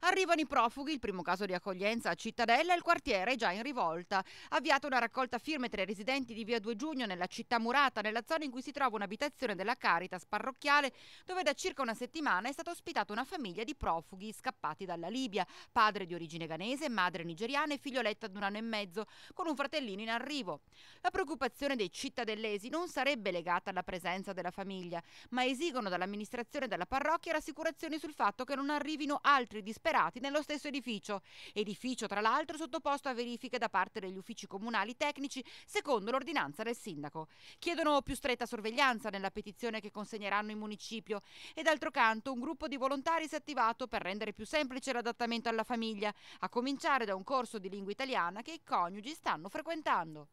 Arrivano i profughi, il primo caso di accoglienza a Cittadella, il quartiere è già in rivolta. Avviata una raccolta firme tra i residenti di via 2 Giugno nella città murata, nella zona in cui si trova un'abitazione della Caritas parrocchiale, dove da circa una settimana è stata ospitata una famiglia di profughi scappati dalla Libia, padre di origine ganese, madre nigeriana e figlioletta di un anno e mezzo, con un fratellino in arrivo. La preoccupazione dei cittadellesi non sarebbe legata alla presenza della famiglia, ma esigono dall'amministrazione della parrocchia rassicurazioni sul fatto che non arrivino altri disperati operati nello stesso edificio. Edificio, tra l'altro, sottoposto a verifiche da parte degli uffici comunali tecnici secondo l'ordinanza del sindaco. Chiedono più stretta sorveglianza nella petizione che consegneranno in municipio e d'altro canto un gruppo di volontari si è attivato per rendere più semplice l'adattamento alla famiglia, a cominciare da un corso di lingua italiana che i coniugi stanno frequentando.